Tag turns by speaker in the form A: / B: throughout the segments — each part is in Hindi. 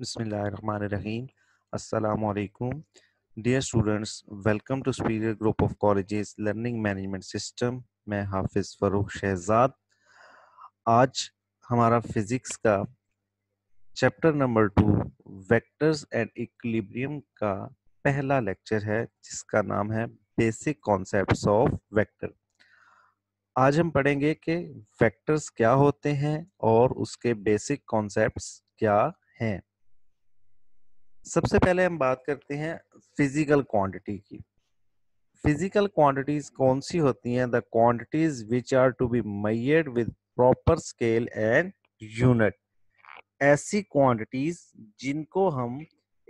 A: बसमीम अल्लाम alaikum. Students welcome to to group of college learning management system मैं हाफिज फरूख शहजाद आज हमारा फिजिक्स का chapter number two vectors and equilibrium का पहला लेक्चर है जिसका नाम है बेसिक कॉन्सेप्ट्स ऑफ वेक्टर आज हम पढ़ेंगे कि वेक्टर्स क्या होते हैं और उसके बेसिक कॉन्सेप्ट्स क्या हैं सबसे पहले हम बात करते हैं फिजिकल क्वांटिटी की फिजिकल क्वांटिटीज कौन सी होती हैं the quantities which are to be measured with proper scale and unit ऐसी क्वांटिटीज जिनको हम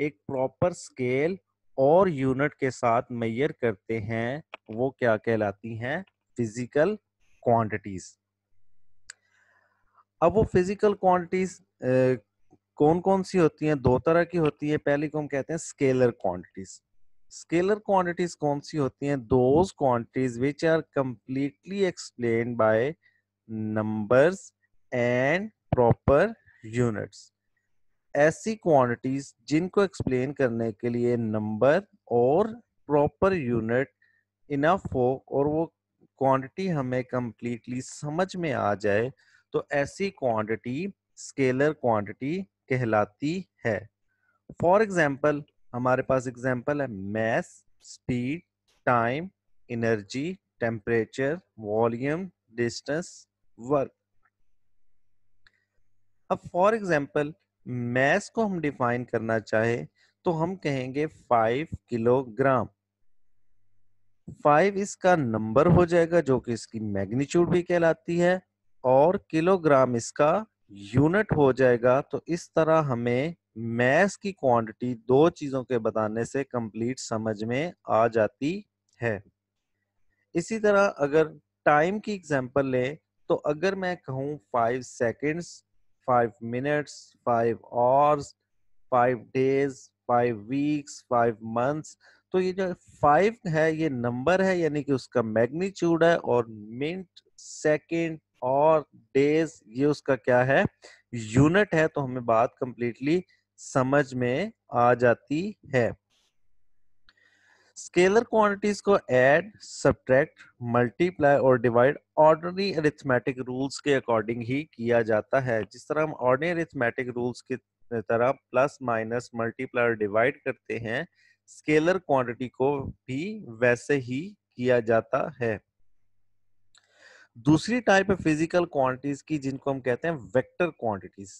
A: एक प्रॉपर स्केल और यूनिट के साथ मैयर करते हैं वो क्या कहलाती हैं फिजिकल क्वांटिटीज अब वो फिजिकल क्वांटिटीज कौन कौन सी होती हैं दो तरह की होती है पहली को हम कहते हैं स्केलर क्वांटिटीज स्केलर क्वांटिटीज कौन सी होती हैं those quantities which are completely explain by numbers and proper units ऐसी क्वांटिटीज जिनको एक्सप्लेन करने के लिए नंबर और प्रॉपर यूनिट इनफ हो और वो क्वांटिटी हमें कंप्लीटली समझ में आ जाए तो ऐसी क्वांटिटी स्केलर क्वांटिटी कहलाती है फॉर एग्जाम्पल हमारे पास एग्जाम्पल है mass speed time energy temperature volume distance work अब फॉर एग्जाम्पल मैस को हम डिफाइन करना चाहे तो हम कहेंगे फाइव किलोग्राम फाइव इसका नंबर हो जाएगा जो कि इसकी मैग्नीट्यूड भी कहलाती है और किलोग्राम इसका यूनिट हो जाएगा तो इस तरह हमें मैस की क्वांटिटी दो चीजों के बताने से कंप्लीट समझ में आ जाती है इसी तरह अगर टाइम की एग्जांपल ले तो अगर मैं कहूँ five seconds five minutes five hours five days five weeks five months तो ये जो फाइव है ये नंबर है यानी कि उसका मैग्नीट्यूड है और मिनट सेकेंड और डेज ये उसका क्या है यूनिट है तो हमें बात कंप्लीटली समझ में आ जाती है स्केलर क्वांटिटीज को ऐड सब्ट्रैक्ट मल्टीप्लाई और डिवाइड ऑर्डनरी अरिथमेटिक रूल्स के अकॉर्डिंग ही किया जाता है जिस तरह हम ऑर्डनरी अरिथमेटिक रूल्स की तरह प्लस माइनस मल्टीप्लाई और डिवाइड करते हैं स्केलर क्वांटिटी को भी वैसे ही किया जाता है दूसरी टाइप है फिजिकल क्वांटिटीज की जिनको हम कहते हैं vector quantities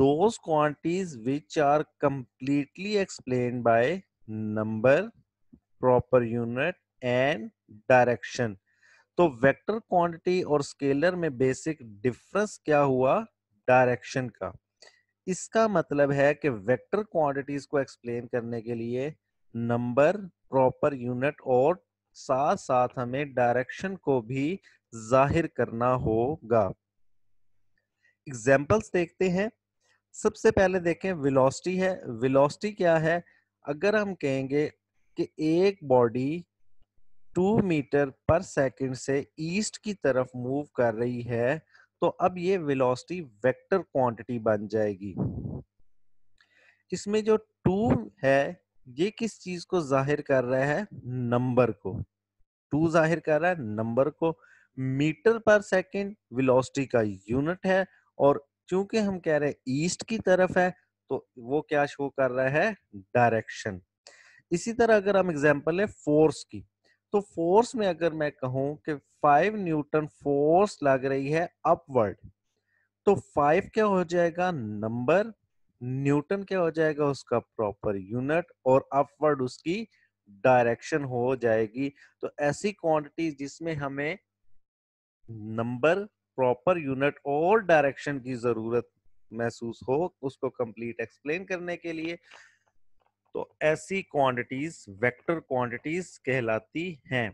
A: those quantities which are completely explain by number proper unit and direction तो वेक्टर क्वांटिटी और स्केलर में बेसिक डिफरेंस क्या हुआ डायरेक्शन का इसका मतलब है कि वेक्टर क्वांटिटीज को एक्सप्लेन करने के लिए नंबर प्रॉपर यूनिट और साथ साथ हमें डायरेक्शन को भी जाहिर करना होगा एग्जाम्पल्स देखते हैं सबसे पहले देखें वेलोसिटी है वेलोसिटी क्या है अगर हम कहेंगे कि एक body two metre per second से ईस्ट की तरफ मूव कर रही है तो अब ये वेलोसिटी वेक्टर क्वांटिटी बन जाएगी इसमें जो टू है ये किस चीज को जाहिर कर रहा है नंबर को टू जाहिर कर रहा है नंबर को मीटर पर सेकेंड विलोसिटी का यूनिट है और क्योंकि हम कह रहे हैं ईस्ट की तरफ है तो वो क्या शो कर रहा है डायरेक्शन इसी तरह अगर हम एग्जाम्पल है फोर्स की तो फोर्स में अगर मैं कहूं कि फाइव न्यूटन फोर्स लग रही है अपवर्ड तो फाइव क्या हो जाएगा नंबर न्यूटन क्या हो जाएगा उसका प्रॉपर यूनिट और अपवर्ड उसकी डायरेक्शन हो जाएगी तो ऐसी क्वांटिटी जिसमें हमें नंबर प्रॉपर यूनिट और डायरेक्शन की जरूरत महसूस हो उसको कंप्लीट एक्सप्लेन करने के लिए तो ऐसी क्वांटिटीज वेक्टर क्वांटिटीज कहलाती हैं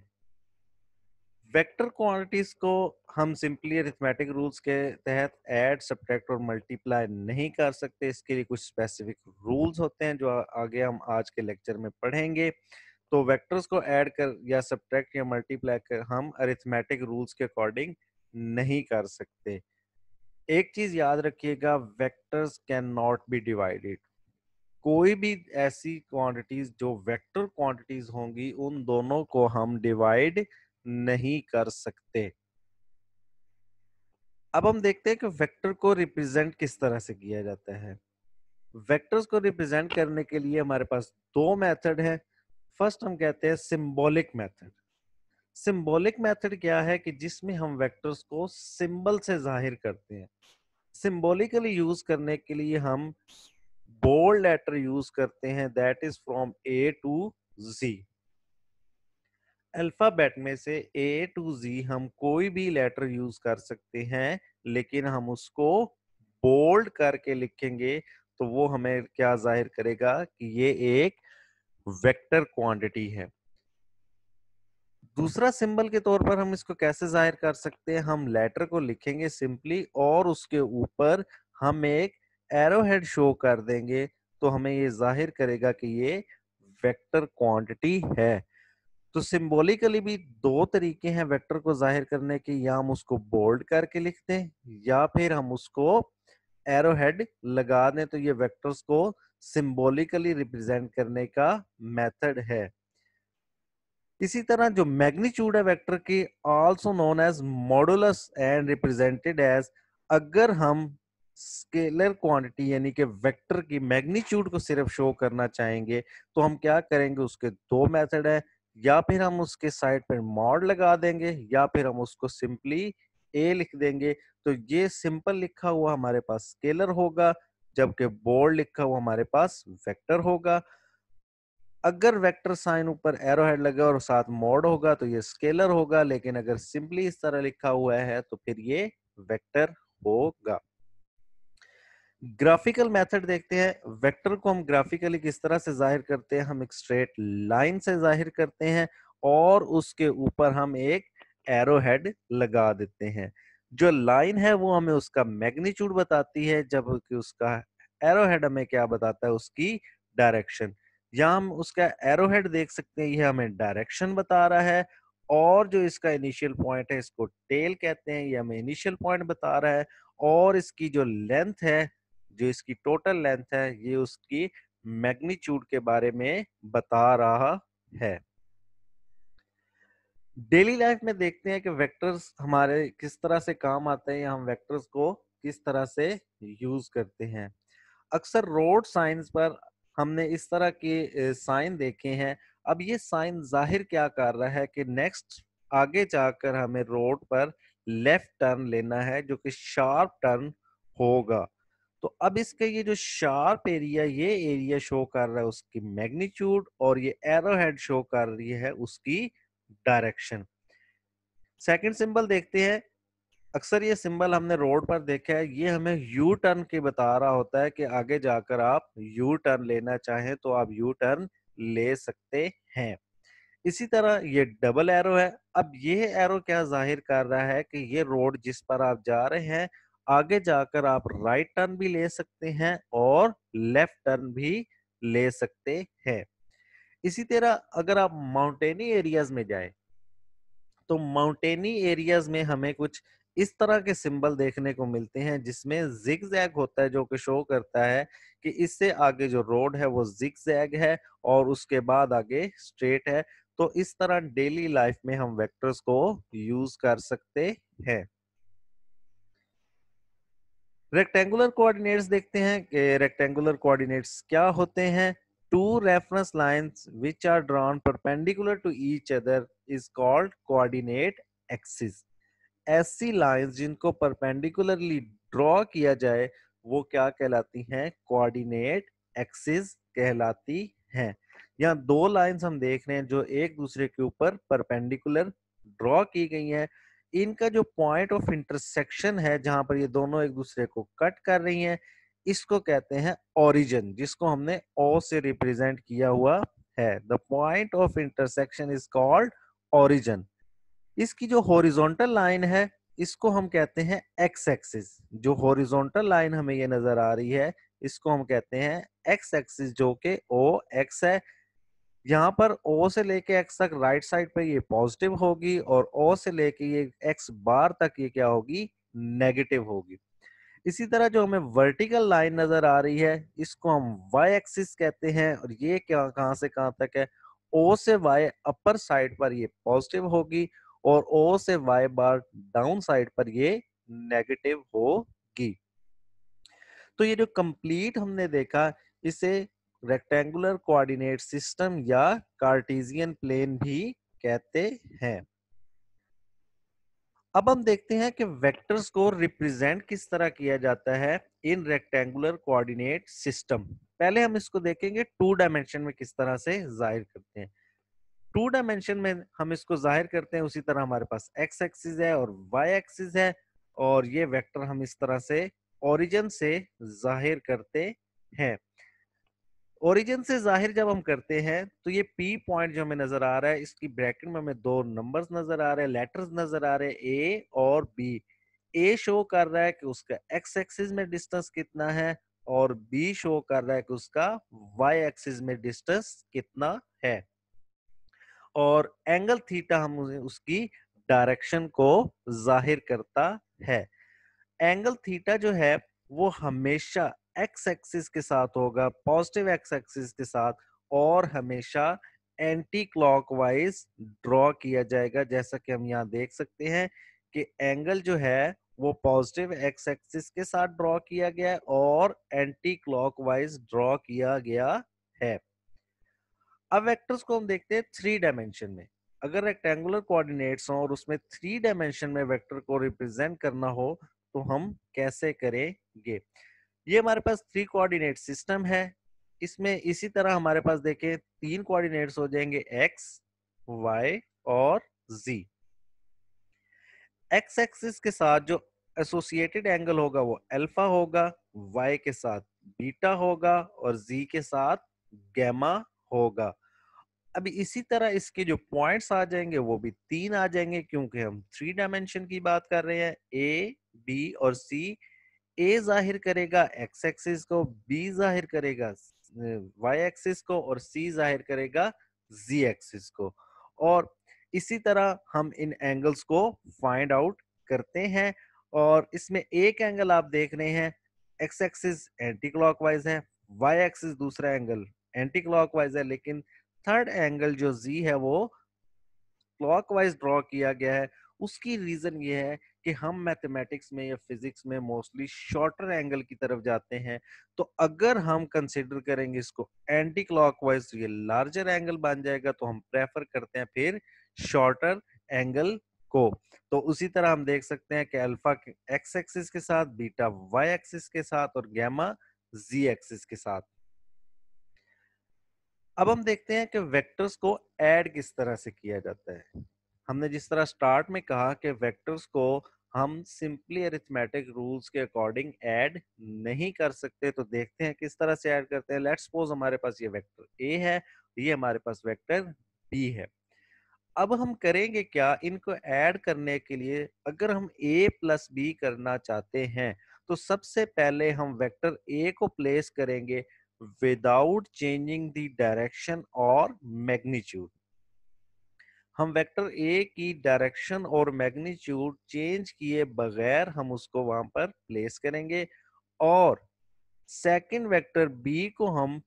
A: वेक्टर क्वांटिटीज को हम सिंपली अरिथमेटिक रूल्स के तहत ऐड सब्ट्रैक्ट और मल्टीप्लाई नहीं कर सकते इसके लिए कुछ स्पेसिफिक रूल्स होते हैं जो आगे हम आज के लेक्चर में पढ़ेंगे तो वेक्टर्स को ऐड कर या सब्ट्रैक्ट या मल्टीप्लाई कर हम अरिथमेटिक रूल्स के अकॉर्डिंग नहीं कर सकते एक चीज याद रखिएगा vectors can not be divided कोई भी ऐसी क्वांटिटीज जो वेक्टर क्वांटिटीज होंगी उन दोनों को हम डिवाइड नहीं कर सकते अब हम देखते हैं कि वेक्टर को रिप्रेजेंट किस तरह से किया जाता है वेक्टर्स को रिप्रेजेंट करने के लिए हमारे पास दो मेथड है फर्स्ट हम कहते हैं सिंबॉलिक मेथड सिंबॉलिक मेथड क्या है कि जिसमें हम वेक्टर्स को सिंबल से जाहिर करते हैं सिंबॉलिकली यूज करने के लिए हम बोल्ड लेटर यूज करते हैं that is from A to G alphabet में से ए टू जी हम कोई भी लेटर यूज कर सकते हैं लेकिन हम उसको बोल्ड करके लिखेंगे तो वो हमें क्या जाहिर करेगा कि ये एक वेक्टर क्वांटिटी है दूसरा सिंबल के तौर पर हम इसको कैसे जाहिर कर सकते हैं हम लेटर को लिखेंगे सिंपली और उसके ऊपर हम एक एरो हेड शो कर देंगे तो हमें ये जाहिर करेगा कि ये वेक्टर क्वांटिटी है तो सिंबॉलिकली भी दो तरीके हैं वेक्टर को जाहिर करने के या हम उसको बोल्ड करके लिखते हैं या फिर हम उसको एरो हेड लगा दें तो ये वेक्टर्स को सिंबॉलिकली रिप्रेजेंट करने का मेथड है इसी तरह जो मैग्नीट्यूड है वेक्टर की also known as modulus and represented as अगर हम स्केलर क्वांटिटी यानी कि वेक्टर की मैग्नीट्यूड को सिर्फ शो करना चाहेंगे तो हम क्या करेंगे उसके दो मेथड है या फिर हम उसके साइड पर मॉड लगा देंगे या फिर हम उसको सिंपली ए लिख देंगे तो ये सिंपल लिखा हुआ हमारे पास स्केलर होगा जबकि बोर्ड लिखा हुआ हमारे पास वेक्टर होगा अगर वेक्टर साइन ऊपर एरो हेड लगे और साथ मोड होगा तो ये स्केलर होगा लेकिन अगर सिंपली इस तरह लिखा हुआ है तो फिर ये वेक्टर होगा ग्राफिकल मेथड देखते हैं वेक्टर को हम ग्राफिकली किस तरह से जाहिर करते हैं हम एक स्ट्रेट लाइन से जाहिर करते हैं और उसके ऊपर हम एक एरो हेड लगा देते हैं जो लाइन है वो हमें उसका मैग्नीट्यूड बताती है जबकि उसका एरोहेड हमें क्या बताता है उसकी डायरेक्शन या हम उसका एरोहेड देख सकते हैं यह हमें डायरेक्शन बता रहा है और जो इसका इनिशियल पॉइंट है इसको टेल कहते हैं ये हमें इनिशियल पॉइंट बता रहा है और इसकी जो लेंथ है जो इसकी टोटल लेंथ है ये उसकी मैग्नीट्यूड के बारे में बता रहा है डेली लाइफ में देखते हैं कि वेक्टर्स हमारे किस तरह से काम आते हैं या हम वेक्टर्स को किस तरह से यूज करते हैं अक्सर रोड साइंस पर हमने इस तरह के साइन देखे हैं अब ये साइन जाहिर क्या कर रहा है कि नेक्स्ट आगे जाकर हमें रोड पर लेफ्ट टर्न लेना है जो कि शार्प टर्न होगा तो अब इसके ये जो शार्प एरिया ये एरिया शो कर रहा है उसकी मैग्नीट्यूड और ये एरो हेड शो कर रही है उसकी डायरेक्शन सेकंड सिंबल देखते हैं अक्सर ये सिंबल हमने रोड पर देखा है ये हमें यू टर्न के बता रहा होता है कि आगे जाकर आप यू टर्न लेना चाहें तो आप यू टर्न ले सकते हैं इसी तरह ये डबल एरो है अब ये एरो क्या जाहिर कर रहा है कि ये रोड जिस पर आप जा रहे हैं आगे जाकर आप राइट टर्न भी ले सकते हैं और लेफ्ट टर्न भी ले सकते हैं इसी तरह अगर आप माउंटेनी एरियाज में जाए तो माउंटेनी एरियाज में हमें कुछ इस तरह के सिंबल देखने को मिलते हैं जिसमें जिग जैग होता है जो कि शो करता है कि इससे आगे जो रोड है वो जिग जैग है और उसके बाद आगे स्ट्रेट है तो इस तरह डेली लाइफ में हम वेक्टर्स को यूज कर सकते हैं रेक्टेंगुलर कोऑर्डिनेट्स देखते हैं कि रेक्टेंगुलर कोऑर्डिनेट्स क्या होते हैं two reference lines which are drawn perpendicular to each other is called coordinate axis ऐसी lines जिनको perpendicularly draw किया जाए वो क्या कहलाती हैं coordinate axis कहलाती हैं यहाँ दो lines हम देख रहे हैं जो एक दूसरे के ऊपर perpendicular draw की गई हैं इनका जो point of intersection है जहां पर ये दोनों एक दूसरे को cut कर रही हैं इसको कहते हैं ओरिजिन जिसको हमने ओ से रिप्रेजेंट किया हुआ है the point of intersection is called origin इसकी जो हॉरिजॉन्टल लाइन है इसको हम कहते हैं एक्स एक्सिस जो हॉरिजॉन्टल लाइन हमें ये नजर आ रही है इसको हम कहते हैं एक्स एक्सिस जो कि ओ एक्स है यहाँ पर ओ से लेके एक्स तक राइट साइड पे ये पॉजिटिव होगी और ओ से लेके ये एक्स बार तक ये क्या होगी नेगेटिव होगी इसी तरह जो हमें वर्टिकल लाइन नजर आ रही है इसको हम वाई एक्सिस कहते हैं और ये क्या कहां से कहां तक है ओ से वाई अपर साइड पर ये पॉजिटिव होगी और ओ से वाई बार डाउन साइड पर ये नेगेटिव होगी तो ये जो कंप्लीट हमने देखा इसे रेक्टेंगुलर कोऑर्डिनेट सिस्टम या कार्टेशियन प्लेन भी कहते हैं अब हम देखते हैं कि वेक्टर्स को रिप्रेजेंट किस तरह किया जाता है इन रेक्टेंगुलर कोऑर्डिनेट सिस्टम पहले हम इसको देखेंगे टू डायमेंशन में किस तरह से जाहिर करते हैं टू डायमेंशन में हम इसको जाहिर करते हैं उसी तरह हमारे पास एक्स एक्सिस है और वाई एक्सिस है और ये वेक्टर हम इस तरह से ओरिजिन से जाहिर करते हैं ओरिजिन से जाहिर जब हम करते हैं तो ये पी पॉइंट जो हमें नजर आ रहा है इसकी ब्रैकेट में हमें दो नंबर्स नजर आ रहे हैं लेटर्स नजर आ रहे हैं ए और बी ए शो कर रहा है कि उसका एक्स एक्सिस में डिस्टेंस कितना है और बी शो कर रहा है कि उसका वाई एक्सिस में डिस्टेंस कितना है और एंगल थीटा हम उसकी डायरेक्शन को जाहिर करता है एंगल थीटा जो है वो हमेशा एक्स एक्सिस के साथ होगा पॉजिटिव एक्स एक्सिस के साथ और हमेशा एंटी क्लॉकवाइज ड्रॉ किया जाएगा जैसा कि हम यहाँ देख सकते हैं कि एंगल जो है वो पॉजिटिव एक्स एक्सिस के साथ ड्रॉ किया गया है और एंटी क्लॉकवाइज ड्रॉ किया गया है अब वेक्टर्स को हम देखते हैं थ्री डायमेंशन में अगर रेक्टेंगुलर कोऑर्डिनेट्स हो और उसमें थ्री डायमेंशन में वेक्टर को रिप्रेजेंट करना हो तो हम कैसे करेंगे ये हमारे पास थ्री कोऑर्डिनेट सिस्टम है इसमें इसी तरह हमारे पास देखे तीन कोऑर्डिनेट्स हो जाएंगे एक्स वाई और जी एक्स एक्सिस के साथ जो एसोसिएटेड एंगल होगा वो अल्फा होगा वाई के साथ बीटा होगा और जी के साथ गैमा होगा अभी इसी तरह इसके जो पॉइंट्स आ जाएंगे वो भी तीन आ जाएंगे क्योंकि हम थ्री डायमेंशन की बात कर रहे हैं ए बी और सी ए जाहिर करेगा एक्स एक्सिस को बी जाहिर करेगा वाई एक्सिस को और सी जाहिर करेगा जी एक्सिस को और इसी तरह हम इन एंगल्स को फाइंड आउट करते हैं और इसमें एक एंगल आप देख रहे हैं एक्स एक्सिस एंटी क्लॉकवाइज है वाई एक्सिस दूसरा एंगल एंटी क्लॉकवाइज है लेकिन थर्ड एंगल जो जी है वो क्लॉकवाइज ड्रॉ किया गया है उसकी रीजन ये है कि हम मैथमेटिक्स में या फिजिक्स में मोस्टली शॉर्टर एंगल की तरफ जाते हैं तो अगर हम कंसिडर करेंगे इसको एंटी क्लॉकवाइज तो ये लार्जर एंगल बन जाएगा तो हम प्रेफर करते हैं फिर शॉर्टर एंगल को तो उसी तरह हम देख सकते हैं कि अल्फा एक्स एक्सिस के साथ बीटा वाई एक्सिस के साथ और गैमा जी एक्सिस के साथ अब हम देखते हैं कि वेक्टर्स को ऐड किस तरह से किया जाता है हमने जिस तरह स्टार्ट में कहा कि वेक्टर्स को हम सिंपली अरिथमेटिक रूल्स के अकॉर्डिंग ऐड नहीं कर सकते तो देखते हैं किस तरह से ऐड करते हैं लेट्स सपोज हमारे पास ये वेक्टर ए है ये हमारे पास वेक्टर बी है अब हम करेंगे क्या इनको ऐड करने के लिए अगर हम ए प्लस बी करना चाहते हैं तो सबसे पहले हम वेक्टर ए को प्लेस करेंगे विदाउट चेंजिंग द डायरेक्शन और मैग्नीट्यूड हम वेक्टर ए की डायरेक्शन और मैग्नीट्यूड चेंज किए बगैर हम उसको वहां पर प्लेस करेंगे और सेकंड वेक्टर बी को हम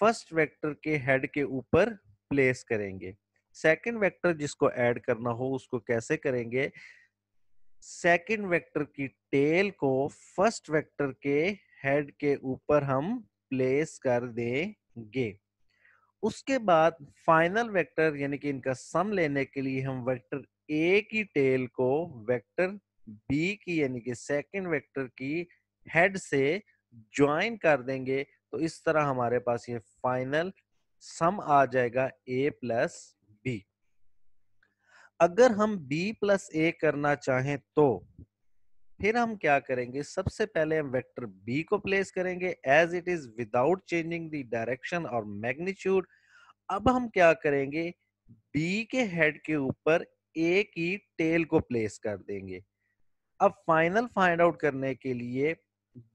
A: फर्स्ट वेक्टर के हेड के ऊपर प्लेस करेंगे सेकंड वेक्टर जिसको ऐड करना हो उसको कैसे करेंगे सेकंड वेक्टर की टेल को फर्स्ट वेक्टर के हेड के ऊपर हम प्लेस कर देंगे उसके बाद फाइनल वेक्टर यानी कि इनका सम लेने के लिए हम वेक्टर ए की टेल को वेक्टर बी की यानी कि सेकंड वेक्टर की हेड से ज्वाइन कर देंगे तो इस तरह हमारे पास ये फाइनल सम आ जाएगा ए प्लस बी अगर हम बी प्लस ए करना चाहें तो फिर हम क्या करेंगे सबसे पहले हम वेक्टर बी को प्लेस करेंगे as it is without changing the direction और मैग्नीट्यूड अब हम क्या करेंगे बी के हेड के ऊपर ए की टेल को प्लेस कर देंगे अब फाइनल फाइंड आउट करने के लिए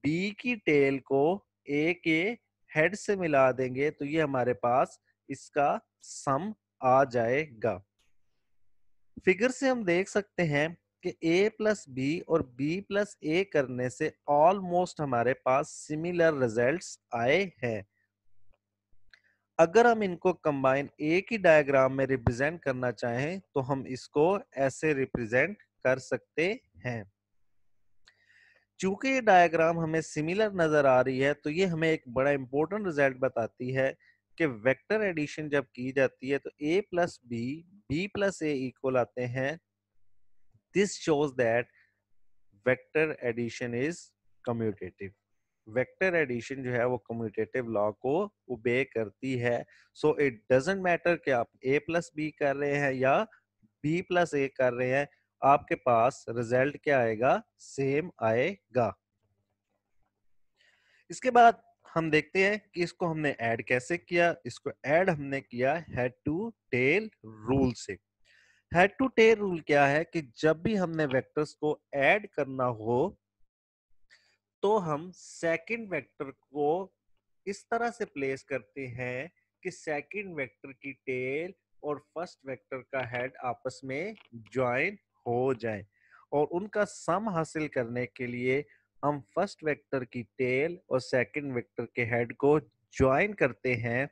A: बी की टेल को ए के हेड से मिला देंगे तो ये हमारे पास इसका सम आ जाएगा फिगर से हम देख सकते हैं कि a प्लस बी और b प्लस ए करने से ऑलमोस्ट हमारे पास सिमिलर रिजल्ट्स आए हैं अगर हम इनको कंबाइन ए की डायग्राम में रिप्रेजेंट करना चाहें तो हम इसको ऐसे रिप्रेजेंट कर सकते हैं चूंकि ये डायग्राम हमें सिमिलर नजर आ रही है तो ये हमें एक बड़ा इंपॉर्टेंट रिजल्ट बताती है कि वेक्टर एडिशन जब की जाती है तो a plus B B plus A equal आते हैं this shows that vector addition is commutative vector addition जो है वो कम्यूटेटिव लॉ को उबे करती है सो इट डजेंट मैटर कि आप ए प्लस बी कर रहे हैं या बी प्लस ए कर रहे हैं आपके पास रिजल्ट क्या आएगा सेम आएगा इसके बाद हम देखते हैं कि इसको हमने ऐड कैसे किया इसको ऐड हमने किया head to tell rule head to to tell रूल क्या है कि जब भी हमने वेक्टर्स को ऐड करना हो तो हम सेकंड वेक्टर को इस तरह से प्लेस करते हैं कि सेकंड वेक्टर की टेल और फर्स्ट वेक्टर का हेड आपस में ज्वाइन हो जाए और उनका सम हासिल करने के लिए हम फर्स्ट वेक्टर की टेल और सेकंड वेक्टर के हेड को ज्वाइन करते हैं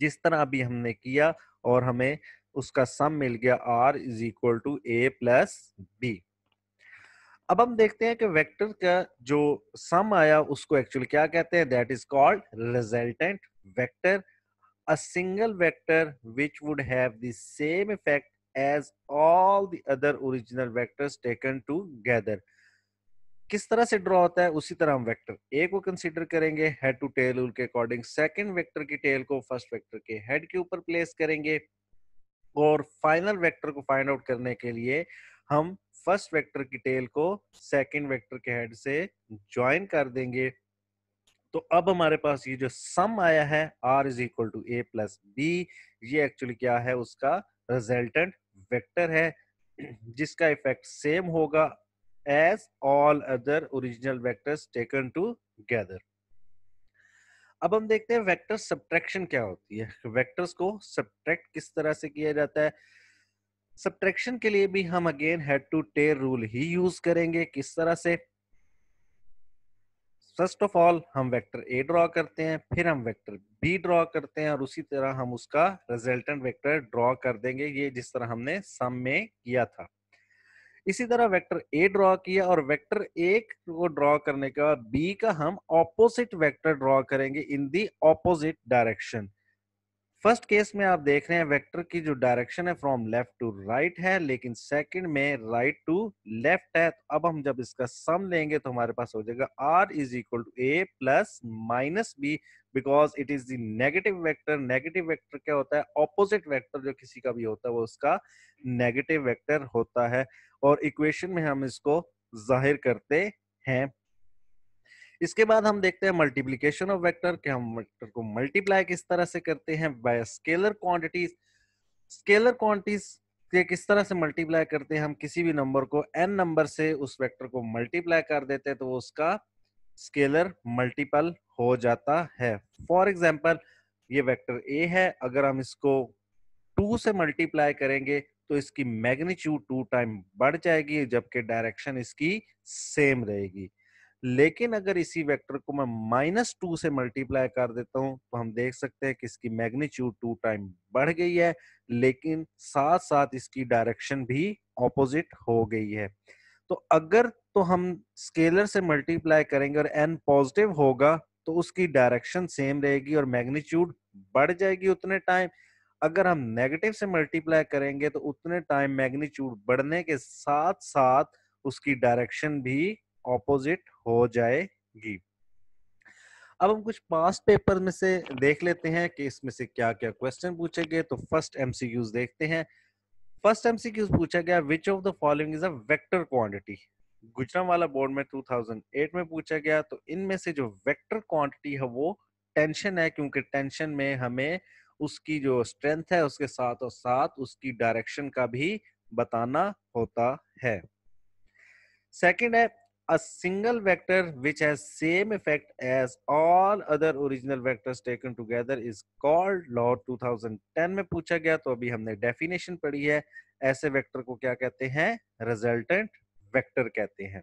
A: जिस तरह अभी हमने किया और हमें उसका सम मिल गया R is equal to A plus B अब हम देखते हैं कि वेक्टर का जो सम आया उसको एक्चुअली क्या कहते हैं that is called resultant vector a single vector which would have the same effect as all the other original vectors taken together किस तरह से ड्रॉ होता है उसी तरह हम वेक्टर ए को कंसीडर करेंगे हेड टू टेल रूल के अकॉर्डिंग सेकंड वेक्टर की टेल को फर्स्ट वेक्टर के हेड के ऊपर प्लेस करेंगे और फाइनल वेक्टर को फाइंड आउट करने के लिए हम फर्स्ट वेक्टर की टेल को सेकंड वेक्टर के हेड से ज्वाइन कर देंगे तो अब हमारे पास ये जो सम आया है R is equal to A plus B ये एक्चुअली क्या है उसका रिजल्टेंट वेक्टर है जिसका इफेक्ट सेम होगा as all other original vectors taken together अब हम देखते हैं वेक्टर सब्ट्रैक्शन क्या होती है वेक्टर्स को सब्ट्रैक्ट किस तरह से किया जाता है सब्ट्रैक्शन के लिए भी हम again head to tail rule ही यूज करेंगे किस तरह से फर्स्ट ऑफ ऑल हम वेक्टर ए ड्रॉ करते हैं फिर हम वेक्टर बी ड्रॉ करते हैं और उसी तरह हम उसका रिजल्टेंट वेक्टर ड्रॉ कर देंगे ये जिस तरह हमने सम में किया था इसी तरह वेक्टर ए ड्रॉ किया और वेक्टर ए को ड्रॉ करने के बाद बी का हम ऑपोजिट वेक्टर ड्रॉ करेंगे in the opposite direction first case में आप देख रहे हैं वेक्टर की जो डायरेक्शन है फ्रॉम लेफ्ट टू राइट है लेकिन सेकंड में राइट टू लेफ्ट है तो अब हम जब इसका सम लेंगे तो हमारे पास हो जाएगा R is equal to A plus minus B because it is the negative vector negative vector क्या होता है ऑपोजिट वेक्टर जो किसी का भी होता है वो उसका नेगेटिव वैक्टर होता है और इक्वेशन में हम इसको जाहिर करते हैं इसके बाद हम देखते हैं मल्टीप्लीकेशन ऑफ वेक्टर कि हम वेक्टर को मल्टीप्लाई किस तरह से करते हैं by scalar quantities scalar quantities के किस तरह से मल्टीप्लाई करते हैं हम किसी भी नंबर को एन नंबर से उस वेक्टर को मल्टीप्लाई कर देते हैं तो उसका स्केलर मल्टीपल हो जाता है फॉर एग्जाम्पल ये वेक्टर ए है अगर हम इसको टू से मल्टीप्लाई करेंगे तो इसकी मैग्नीट्यूड टू टाइम बढ़ जाएगी जबकि डायरेक्शन इसकी सेम रहेगी लेकिन अगर इसी वेक्टर को मैं माइनस टू से मल्टीप्लाई कर देता हूं तो हम देख सकते हैं कि इसकी मैग्नीट्यूड टू टाइम बढ़ गई है लेकिन साथ साथ इसकी डायरेक्शन भी ऑपोजिट हो गई है तो अगर तो हम स्केलर से मल्टीप्लाई करेंगे और एन पॉजिटिव होगा तो उसकी डायरेक्शन सेम रहेगी और मैग्नीट्यूड बढ़ जाएगी उतने टाइम अगर हम नेगेटिव से मल्टीप्लाई करेंगे तो उतने टाइम मैग्नीट्यूड बढ़ने के साथ साथ उसकी डायरेक्शन भी ऑपोजिट हो जाएगी अब हम कुछ पास्ट पेपर में से देख लेते हैं कि इसमें से क्या क्या क्वेश्चन पूछे गए तो फर्स्ट एमसीक्यूज देखते हैं फर्स्ट एमसीक्यूज पूछा गया which of the following is a vector quantity Gujranwala board में 2008 में पूछा गया तो इनमें से जो वेक्टर क्वांटिटी है वो टेंशन है क्योंकि टेंशन में हमें उसकी जो स्ट्रेंथ है उसके साथ और साथ उसकी डायरेक्शन का भी बताना होता है सेकेंड है a single vector which has same effect as all other original vectors taken together is called law 2010 में पूछा गया तो अभी हमने definition पढ़ी है ऐसे वेक्टर को क्या कहते हैं resultant वेक्टर कहते हैं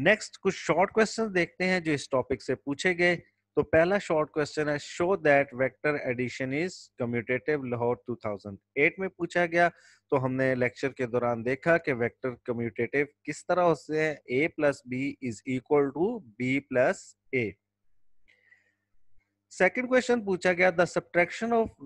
A: नेक्स्ट कुछ शॉर्ट क्वेश्चन देखते हैं जो इस टॉपिक से पूछे गए तो पहला शॉर्ट क्वेश्चन है show that vector addition is commutative Lahore 2008 में पूछा गया तो हमने लेक्चर के दौरान देखा कि वेक्टर कम्यूटेटिव किस तरह होते हैं A plus B is equal to B plus A second question पूछा गया the subtraction of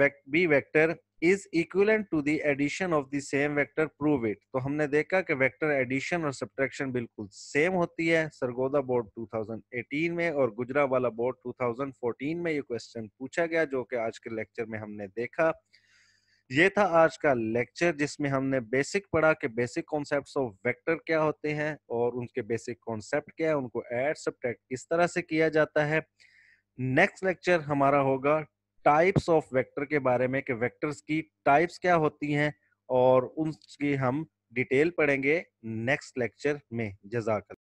A: B vector is equivalent to the addition of the same vector prove it तो हमने देखा कि वेक्टर एडिशन और सब्ट्रैक्शन बिल्कुल सेम होती है सरगोदा बोर्ड 2018 में और गुजरा वाला बोर्ड 2014 में ये क्वेश्चन पूछा गया जो कि आज के लेक्चर में हमने देखा ये था आज का लेक्चर जिसमें हमने बेसिक पढ़ा कि बेसिक कॉन्सेप्ट ऑफ वेक्टर क्या होते हैं और उनके बेसिक कॉन्सेप्ट क्या है उनको एड सब्ट किस तरह से किया जाता है नेक्स्ट लेक्चर हमारा होगा टाइप्स ऑफ वेक्टर के बारे में कि वेक्टर्स की टाइप्स क्या होती हैं और उनकी हम डिटेल पढ़ेंगे नेक्स्ट लेक्चर में जजाकल